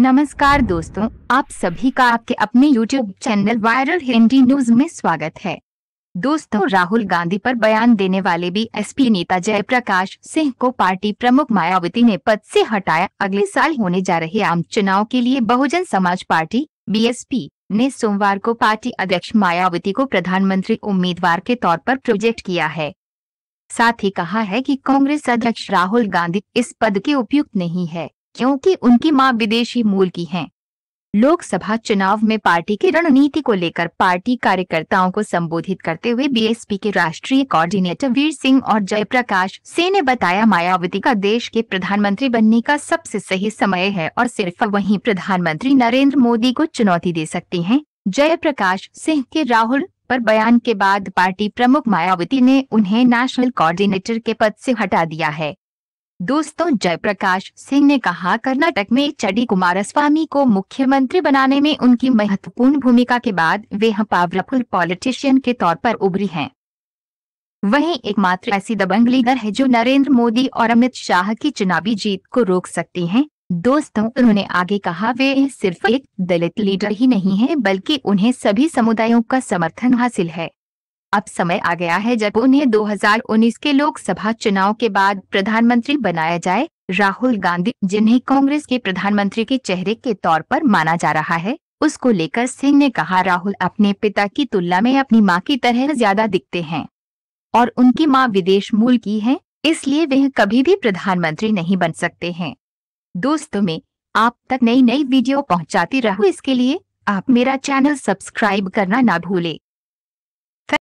नमस्कार दोस्तों आप सभी का आपके अपने YouTube channel viral Hindi news में स्वागत है दोस्तों राहुल गांधी पर बयान देने वाले भी बीएसपी नेता जयप्रकाश सिंह को पार्टी प्रमुख मायावती ने पद से हटाया अगले साल होने जा रहे आम चुनाव के लिए बहुजन समाज पार्टी बीएसपी ने सोमवार को पार्टी अध्यक्ष मायावती को प्रधानमंत्री उम्मीदवार के तौर पर प्रोजेक्ट किया है साथ ही कहा है कि कांग्रेस अध्यक्ष राहुल गांधी इस पद के उपयुक्त नहीं है क्योंकि उनकी मां विदेशी मूल की हैं। लोकसभा चुनाव में पार्टी की रणनीति को लेकर पार्टी कार्यकर्ताओं को संबोधित करते हुए बीएसपी के राष्ट्रीय कोऑर्डिनेटर वीर सिंह और जयप्रकाश सिंह ने बताया मायावती का देश के प्रधानमंत्री बनने का सबसे सही समय है और सिर्फ वही प्रधानमंत्री नरेंद्र मोदी को चुनौती दे सकती हैं। जयप्रकाश सिंह के राहुल पर बयान के बाद पार्टी प्रमुख मायावती ने उन्हें नेशनल कोऑर्डिनेटर के पद से हटा दिया है दोस्तों जयप्रकाश सिंह ने कहा कर्नाटक में चडी कुमारस्वामी को मुख्यमंत्री बनाने में उनकी महत्वपूर्ण भूमिका के बाद वे पावरफुल पॉलिटिशियन के तौर पर उभरी हैं वहीं एकमात्र ऐसी दबंग लीडर है जो नरेंद्र मोदी और अमित शाह की चुनावी जीत को रोक सकती हैं। दोस्तों उन्होंने आगे कहा वे सिर्फ एक दलित लीडर ही नहीं है बल्कि उन्हें सभी समुदायों का समर्थन हासिल है अब समय आ गया है जब उन्हें 2019 के लोकसभा चुनाव के बाद प्रधानमंत्री बनाया जाए राहुल गांधी जिन्हें कांग्रेस के प्रधानमंत्री के चेहरे के तौर पर माना जा रहा है उसको लेकर सिंह ने कहा राहुल अपने पिता की तुलना में अपनी माँ की तरह ज्यादा दिखते हैं और उनकी माँ विदेश मूल की है इसलिए वह कभी भी प्रधानमंत्री नहीं बन सकते हैं दोस्तों में आप तक नई नई वीडियो पहुंचाती रहो इसके लिए आप मेरा चैनल सब्सक्राइब करना ना भूलें